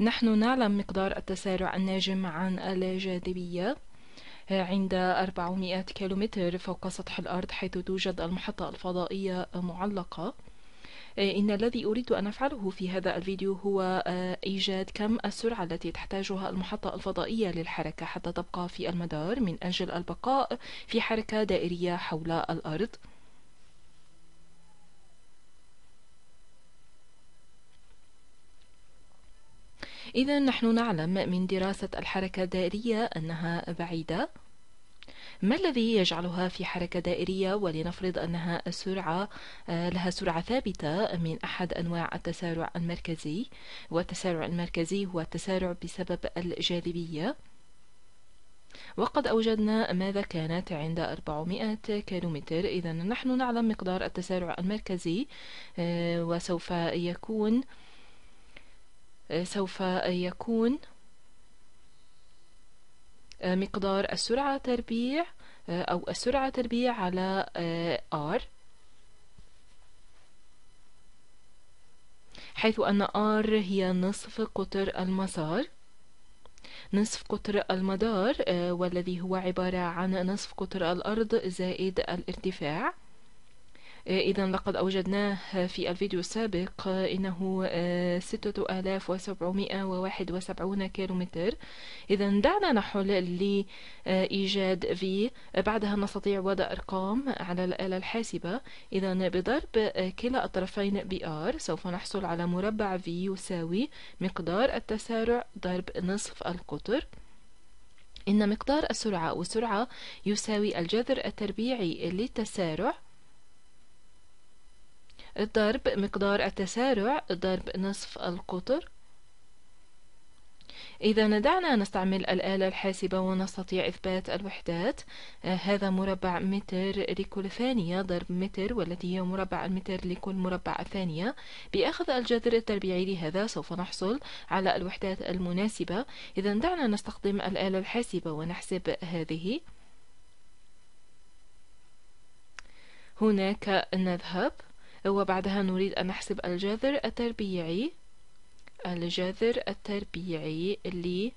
نحن نعلم مقدار التسارع الناجم عن الجاذبية آه، عند 400 كيلومتر فوق سطح الأرض حيث توجد المحطة الفضائية معلقة آه، إن الذي أريد أن أفعله في هذا الفيديو هو آه، إيجاد كم السرعة التي تحتاجها المحطة الفضائية للحركة حتى تبقى في المدار من أجل البقاء في حركة دائرية حول الأرض إذا نحن نعلم من دراسة الحركة الدائرية أنها بعيدة ما الذي يجعلها في حركة دائرية ولنفرض أنها سرعة آه، لها سرعة ثابتة من أحد أنواع التسارع المركزي والتسارع المركزي هو التسارع بسبب الجاذبية وقد أوجدنا ماذا كانت عند 400 كيلومتر إذا نحن نعلم مقدار التسارع المركزي آه، وسوف يكون آه، سوف يكون آه، مقدار السرعة تربيع آه، أو السرعة تربيع على R حيث أن R هي نصف قطر المسار نصف قطر المدار والذي هو عبارة عن نصف قطر الأرض زائد الارتفاع آه، إذا لقد أوجدناه في الفيديو السابق آه، إنه 6771 آه، كيلومتر إذا دعنا نحل لإيجاد في بعدها نستطيع وضع أرقام على الآلة الحاسبة إذا بضرب كلا الطرفين ب R سوف نحصل على مربع في يساوي مقدار التسارع ضرب نصف القطر إن مقدار السرعة والسرعة يساوي الجذر التربيعي للتسارع الضرب مقدار التسارع ضرب نصف القطر إذا دعنا نستعمل الآلة الحاسبة ونستطيع إثبات الوحدات آه هذا مربع متر لكل ثانية ضرب متر والتي هي مربع المتر لكل مربع ثانية بأخذ الجذر التربيعي لهذا سوف نحصل على الوحدات المناسبة إذا دعنا نستخدم الآلة الحاسبة ونحسب هذه هناك نذهب وبعدها نريد أن نحسب الجذر التربيعي الجذر التربيعي اللي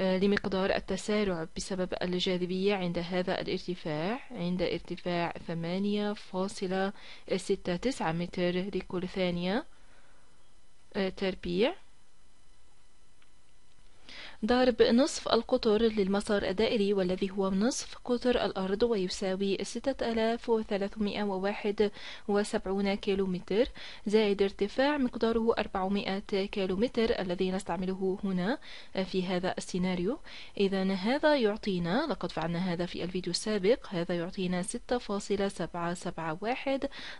آه، لمقدار التسارع بسبب الجاذبية عند هذا الارتفاع عند ارتفاع ثمانية فاصلة ستة تسعة متر لكل ثانية آه، تربيع ضرب نصف القطر للمسار الدائري والذي هو نصف قطر الأرض ويساوي 6371 كيلومتر زائد ارتفاع مقداره 400 كيلومتر الذي نستعمله هنا في هذا السيناريو إذا هذا يعطينا لقد فعلنا هذا في الفيديو السابق هذا يعطينا 6.771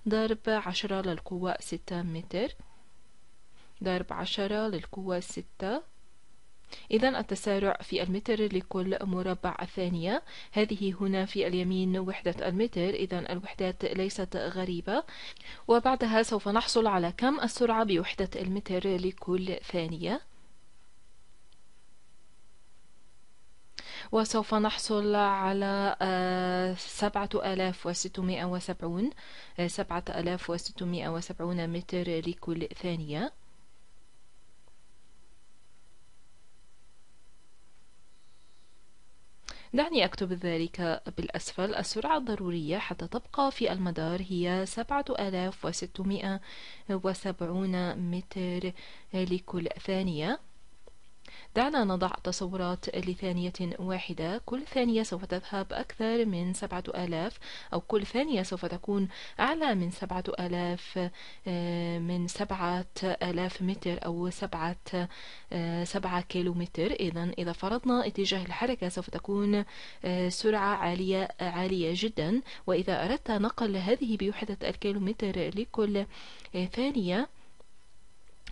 ضرب 10 للقوة 6 متر ضرب 10 للقوة 6 إذا التسارع في المتر لكل مربع الثانية هذه هنا في اليمين وحدة المتر إذا الوحدات ليست غريبة وبعدها سوف نحصل على كم السرعة بوحدة المتر لكل ثانية وسوف نحصل على آه، سبعة آلاف وستمائة وسبعون آه، سبعة آلاف وستمائة وسبعون متر لكل ثانية دعني أكتب ذلك بالأسفل السرعة الضرورية حتى تبقى في المدار هي 7670 متر لكل ثانية دعنا نضع تصورات لثانية واحدة كل ثانية سوف تذهب أكثر من سبعة آلاف أو كل ثانية سوف تكون أعلى من سبعة آلاف آه، من سبعة آلاف متر أو سبعة آه، سبعة كيلو متر إذا إذا فرضنا اتجاه الحركة سوف تكون آه، سرعة عالية عالية جدا وإذا أردت نقل هذه بوحدة الكيلومتر لكل ثانية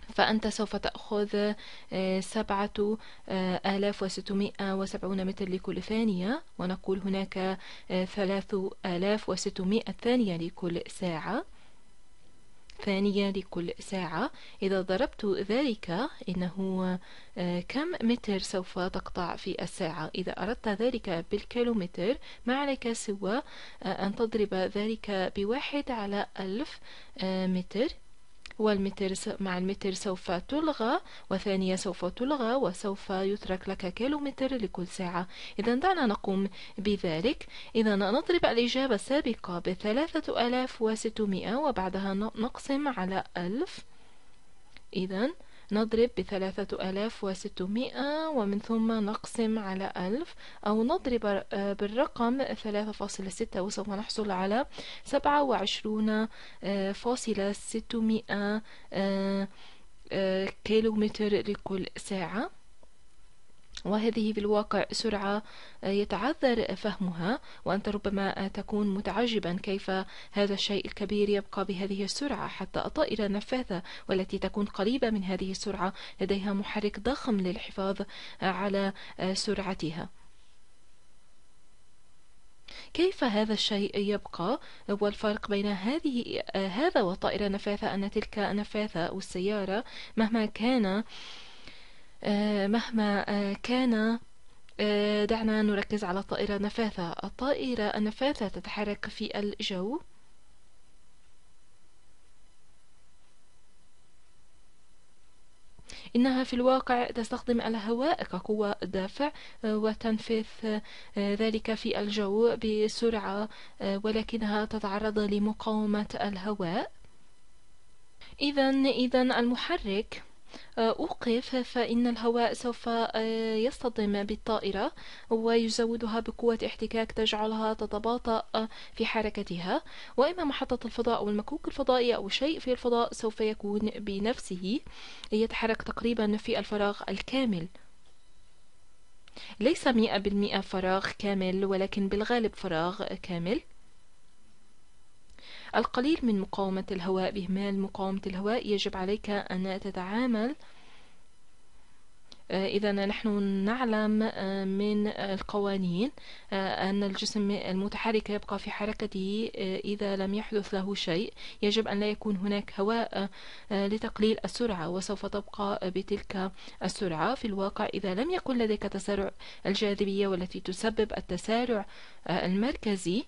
فأنت سوف تأخذ آه، سبعة آه، آلاف وستمائة وسبعون متر لكل ثانية ونقول هناك آه، ثلاث آلاف وستمائة ثانية لكل ساعة ثانية لكل ساعة إذا ضربت ذلك إنه كم متر سوف تقطع في الساعة إذا أردت ذلك بالكيلومتر ما عليك سوى أن تضرب ذلك بواحد على ألف متر والمتر مع المتر سوف تلغى وثانية سوف تلغى وسوف يترك لك كيلومتر لكل ساعة إذا دعنا نقوم بذلك إذا نضرب الإجابة السابقة بثلاثة آلاف وستمائة وبعدها نقسم على ألف إذا نضرب بثلاثة ألاف وستمائة ومن ثم نقسم على ألف أو نضرب آه، بالرقم ثلاثة فاصلة ستة وسوف نحصل على سبعة وعشرون آه، فاصلة ستمائة آه، كيلومتر لكل ساعة وهذه في الواقع سرعة آه، يتعذر فهمها وأنت ربما آه، تكون متعجبا كيف هذا الشيء الكبير يبقى بهذه السرعة حتى الطائرة النفاثة والتي تكون قريبة من هذه السرعة لديها محرك ضخم للحفاظ آه، على سرعتها كيف هذا الشيء يبقى والفرق بين هذه هذا وطائرة نفاثة أن تلك نفاثة أو السيارة مهما كان آه، مهما آه، كان آه، دعنا نركز على الطائرة نفاثة الطائرة النفاثة تتحرك في الجو إنها في الواقع تستخدم الهواء كقوة دافع وتنفث ذلك في الجو بسرعة ولكنها تتعرض لمقاومة الهواء إذا إذا المحرك أوقف فإن الهواء سوف آه، يصطدم بالطائرة ويزودها بقوة احتكاك تجعلها تتباطأ آه، في حركتها وإما محطة الفضاء أو المكوك الفضائي أو شيء في الفضاء سوف يكون بنفسه يتحرك تقريبا في الفراغ الكامل ليس مئة بالمئة فراغ كامل ولكن بالغالب فراغ كامل القليل من مقاومة الهواء بإهمال مقاومة الهواء يجب عليك أن تتعامل آه، إذا نحن نعلم آه، من القوانين آه، أن الجسم المتحرك يبقى في حركته إذا لم يحدث له شيء يجب أن لا يكون هناك هواء لتقليل السرعة وسوف تبقى بتلك السرعة في الواقع إذا لم يكن لديك تسارع الجاذبية والتي تسبب التسارع المركزي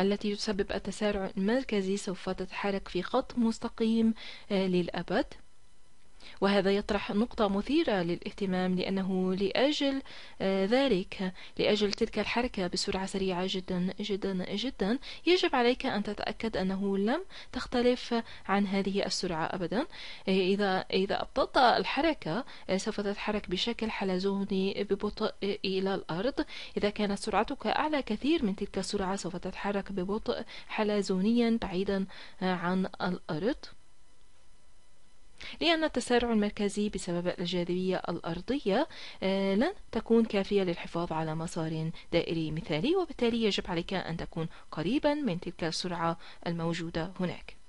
التي تسبب التسارع المركزي سوف تتحرك في خط مستقيم آه، للأبد وهذا يطرح نقطة مثيرة للاهتمام لأنه لأجل آه، ذلك لأجل تلك الحركة بسرعة سريعة جدا جدا جدا يجب عليك أن تتأكد أنه لم تختلف عن هذه السرعة أبدا آه، إذا إذا أبطأت الحركة آه، سوف تتحرك بشكل حلزوني ببطء إلى الأرض إذا كانت سرعتك أعلى كثير من تلك السرعة سوف تتحرك ببطء حلزونيا بعيدا عن الأرض لأن التسارع المركزي بسبب الجاذبية الأرضية آه، لن تكون كافية للحفاظ على مسار دائري مثالي وبالتالي يجب عليك أن تكون قريبا من تلك السرعة الموجودة هناك